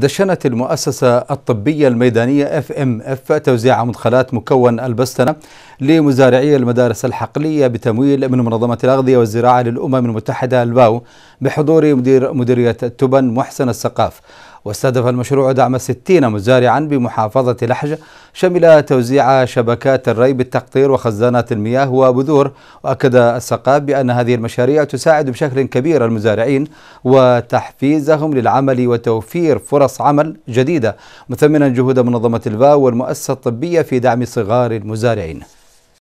دشنت المؤسسة الطبية الميدانية اف ام اف توزيع مدخلات مكون البستنة لمزارعي المدارس الحقلية بتمويل من منظمة الأغذية والزراعة للأمم المتحدة الباو بحضور مدير مديرية تبن محسن السقاف واستهدف المشروع دعم 60 مزارعا بمحافظة لحج شمل توزيع شبكات الري بالتقطير وخزانات المياه وبذور وأكد السقاف بأن هذه المشاريع تساعد بشكل كبير المزارعين وتحفيزهم للعمل وتوفير فرص عمل جديدة مثمنا جهود منظمة الباو والمؤسسة الطبية في دعم صغار المزارعين